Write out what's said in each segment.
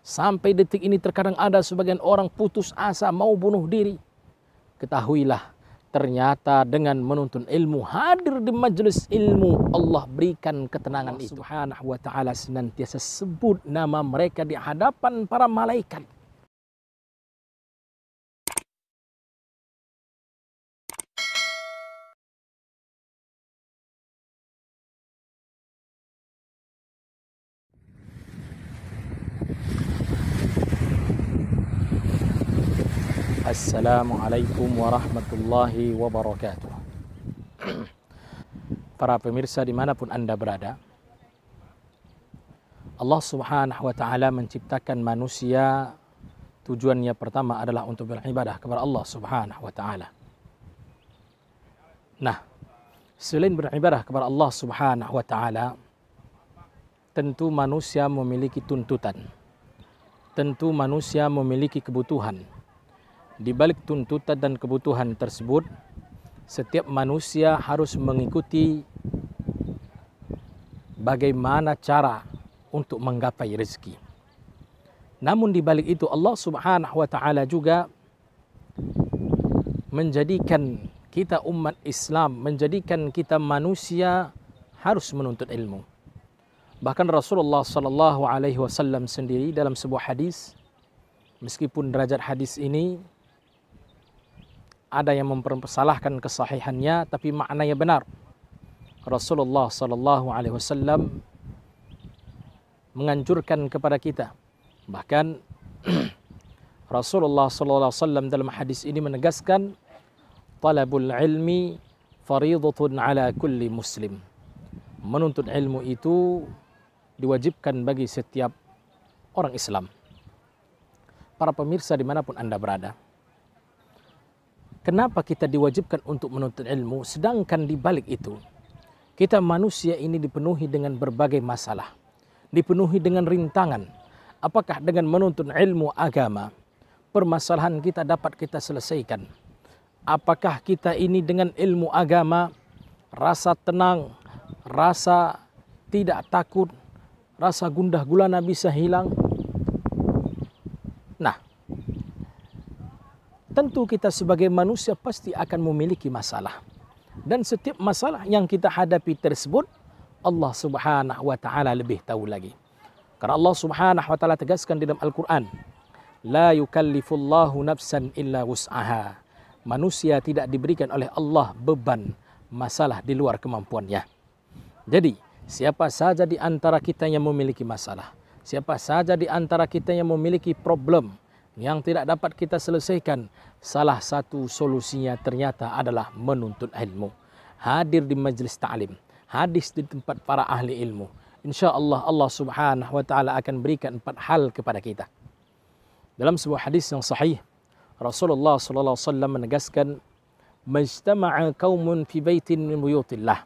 Sampai detik ini terkadang ada sebagian orang putus asa mau bunuh diri. Ketahuilah ternyata dengan menuntun ilmu hadir di majelis ilmu Allah berikan ketenangan itu. Subhanahu wa taala senantiasa sebut nama mereka di hadapan para malaikat. Assalamualaikum warahmatullahi wabarakatuh Para pemirsa dimanapun anda berada Allah subhanahu wa ta'ala menciptakan manusia Tujuannya pertama adalah untuk beribadah kepada Allah subhanahu wa ta'ala Nah, selain beribadah kepada Allah subhanahu wa ta'ala Tentu manusia memiliki tuntutan Tentu manusia memiliki kebutuhan di balik tuntutan dan kebutuhan tersebut, setiap manusia harus mengikuti bagaimana cara untuk menggapai rezeki. Namun di balik itu Allah Subhanahu wa taala juga menjadikan kita umat Islam, menjadikan kita manusia harus menuntut ilmu. Bahkan Rasulullah sallallahu alaihi wasallam sendiri dalam sebuah hadis meskipun derajat hadis ini ada yang mempersalahkan kesahihannya tapi maknanya benar. Rasulullah sallallahu alaihi wasallam menganjurkan kepada kita. Bahkan Rasulullah sallallahu alaihi wasallam dalam hadis ini menegaskan talabul ilmi fariidhatun ala kulli muslim. Menuntut ilmu itu diwajibkan bagi setiap orang Islam. Para pemirsa dimanapun anda berada kenapa kita diwajibkan untuk menuntut ilmu sedangkan di balik itu kita manusia ini dipenuhi dengan berbagai masalah dipenuhi dengan rintangan apakah dengan menuntut ilmu agama permasalahan kita dapat kita selesaikan apakah kita ini dengan ilmu agama rasa tenang rasa tidak takut rasa gundah gulana bisa hilang nah tentu kita sebagai manusia pasti akan memiliki masalah. Dan setiap masalah yang kita hadapi tersebut, Allah Subhanahu wa taala lebih tahu lagi. Kerana Allah Subhanahu wa taala tegaskan dalam Al-Qur'an, لا يكلف الله نفسا إلا وسعها. Manusia tidak diberikan oleh Allah beban masalah di luar kemampuannya. Jadi, siapa sahaja di antara kita yang memiliki masalah, siapa sahaja di antara kita yang memiliki problem, yang tidak dapat kita selesaikan salah satu solusinya ternyata adalah menuntut ilmu hadir di majlis ta'lim hadis di tempat para ahli ilmu insyaallah Allah Subhanahu wa taala akan berikan empat hal kepada kita dalam sebuah hadis yang sahih Rasulullah sallallahu alaihi wasallam menegaskan majtama'a qaumun fi baitin min buyutillah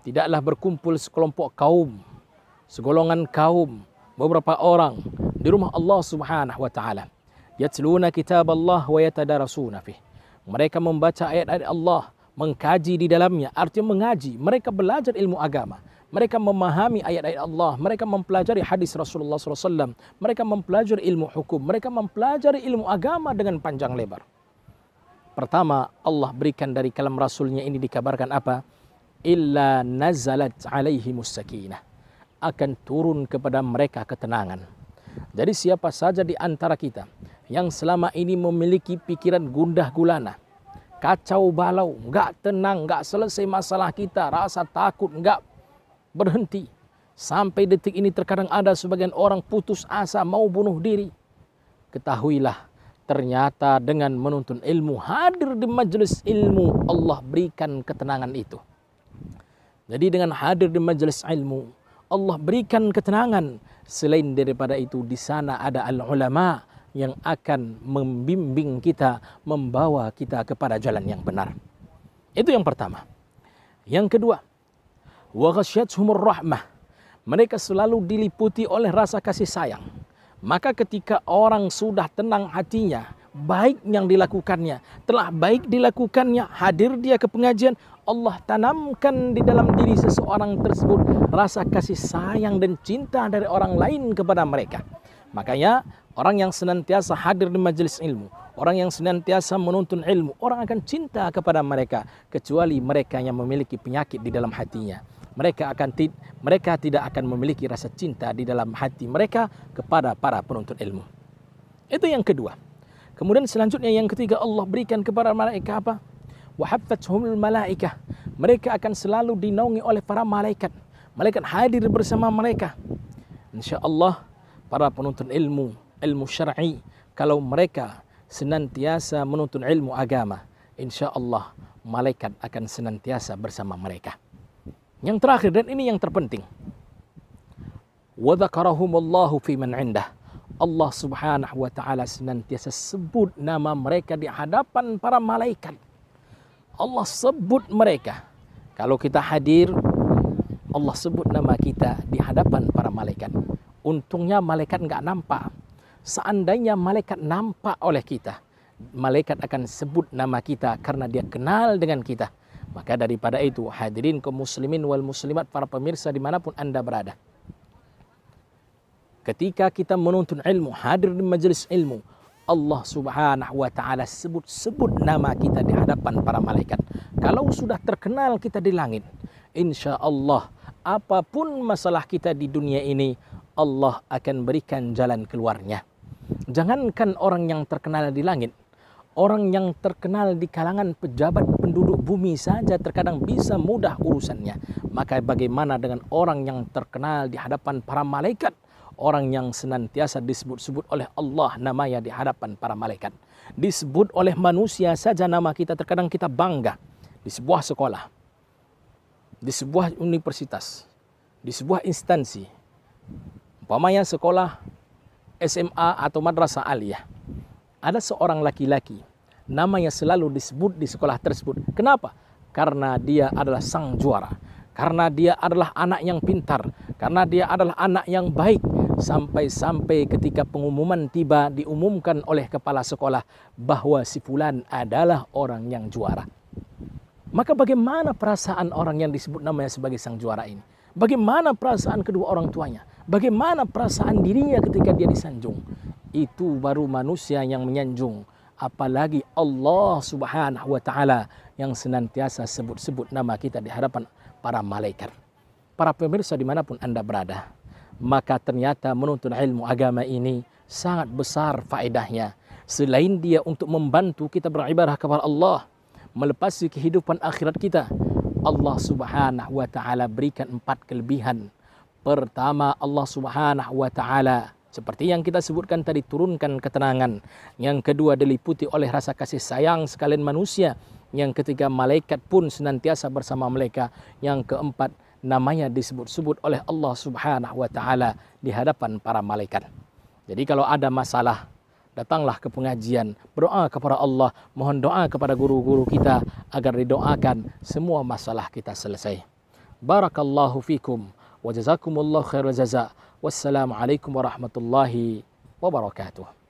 tidaklah berkumpul sekelompok kaum segolongan kaum beberapa orang di rumah Allah Subhanahu wa taala yatluna kitab Allah wa yatadarasuna fih. Mereka membaca ayat-ayat Allah, mengkaji di dalamnya, Arti mengaji. Mereka belajar ilmu agama. Mereka memahami ayat-ayat Allah. Mereka mempelajari hadis Rasulullah SAW. Mereka mempelajari ilmu hukum. Mereka mempelajari ilmu agama dengan panjang lebar. Pertama, Allah berikan dari kalam Rasulnya ini dikabarkan apa? Illa nazalat alaihi musakinah. Akan turun kepada mereka ketenangan. Jadi siapa saja di antara kita yang selama ini memiliki pikiran gundah gulana. Kacau balau, enggak tenang, enggak selesai masalah kita, rasa takut, enggak berhenti. Sampai detik ini terkadang ada sebagian orang putus asa mau bunuh diri. Ketahuilah, ternyata dengan menuntun ilmu hadir di majelis ilmu Allah berikan ketenangan itu. Jadi dengan hadir di majelis ilmu Allah berikan ketenangan. Selain daripada itu di sana ada al ulama yang akan membimbing kita, membawa kita kepada jalan yang benar. Itu yang pertama. Yang kedua, wa ghasyatuhumur rahmah. Mereka selalu diliputi oleh rasa kasih sayang. Maka ketika orang sudah tenang hatinya, baik yang dilakukannya, telah baik dilakukannya, hadir dia ke pengajian, Allah tanamkan di dalam diri seseorang tersebut rasa kasih sayang dan cinta dari orang lain kepada mereka. Makanya orang yang senantiasa hadir di majlis ilmu, orang yang senantiasa menuntun ilmu, orang akan cinta kepada mereka kecuali mereka yang memiliki penyakit di dalam hatinya. Mereka akan ti mereka tidak akan memiliki rasa cinta di dalam hati mereka kepada para penuntut ilmu. Itu yang kedua. Kemudian selanjutnya yang ketiga Allah berikan kepada mereka apa? Wahabtathumul malaikah. Mereka akan selalu dinaungi oleh para malaikat. Malaikat hadir bersama mereka. Insya Allah para penuntut ilmu ilmu syar'i kalau mereka senantiasa menuntut ilmu agama insyaallah malaikat akan senantiasa bersama mereka yang terakhir dan ini yang terpenting wa dzakarahumullahu fi man indah Allah Subhanahu wa taala senantiasa sebut nama mereka di hadapan para malaikat Allah sebut mereka kalau kita hadir Allah sebut nama kita di hadapan para malaikat untungnya malaikat enggak nampak seandainya malaikat nampak oleh kita, malaikat akan sebut nama kita karena dia kenal dengan kita. Maka daripada itu, hadirin kaum muslimin wal muslimat para pemirsa dimanapun anda berada. Ketika kita menuntut ilmu, hadir di majlis ilmu, Allah subhanahu wa ta'ala sebut-sebut nama kita di hadapan para malaikat. Kalau sudah terkenal kita di langit, insya Allah apapun masalah kita di dunia ini, Allah akan berikan jalan keluarnya. Jangankan orang yang terkenal di langit, orang yang terkenal di kalangan pejabat penduduk bumi saja terkadang bisa mudah urusannya. Maka bagaimana dengan orang yang terkenal di hadapan para malaikat? Orang yang senantiasa disebut-sebut oleh Allah namanya di hadapan para malaikat. Disebut oleh manusia saja nama kita terkadang kita bangga. Di sebuah sekolah, di sebuah universitas, di sebuah instansi. Umpamanya sekolah SMA atau madrasah aliyah, ada seorang laki-laki namanya selalu disebut di sekolah tersebut. Kenapa? Karena dia adalah sang juara. Karena dia adalah anak yang pintar. Karena dia adalah anak yang baik. Sampai-sampai ketika pengumuman tiba diumumkan oleh kepala sekolah bahwa si Fulan adalah orang yang juara. Maka bagaimana perasaan orang yang disebut namanya sebagai sang juara ini? Bagaimana perasaan kedua orang tuanya? Bagaimana perasaan dirinya ketika dia disanjung? Itu baru manusia yang menyanjung. Apalagi Allah subhanahu wa ta'ala yang senantiasa sebut-sebut nama kita di hadapan para malaikat. Para pemirsa dimanapun anda berada. Maka ternyata menuntut ilmu agama ini sangat besar faedahnya. Selain dia untuk membantu kita beribadah kepada Allah. Melepasi kehidupan akhirat Kita Allah Subhanahu wa taala berikan empat kelebihan. Pertama Allah Subhanahu wa taala seperti yang kita sebutkan tadi turunkan ketenangan. Yang kedua diliputi oleh rasa kasih sayang sekalian manusia. Yang ketiga malaikat pun senantiasa bersama mereka. Yang keempat namanya disebut-sebut oleh Allah Subhanahu wa taala di hadapan para malaikat. Jadi kalau ada masalah datanglah ke pengajian, berdoa kepada Allah, mohon doa kepada guru-guru kita agar didoakan semua masalah kita selesai. Barakallahu fikum wa jazakumullahu khairul jazaa. Wassalamualaikum warahmatullahi wabarakatuh.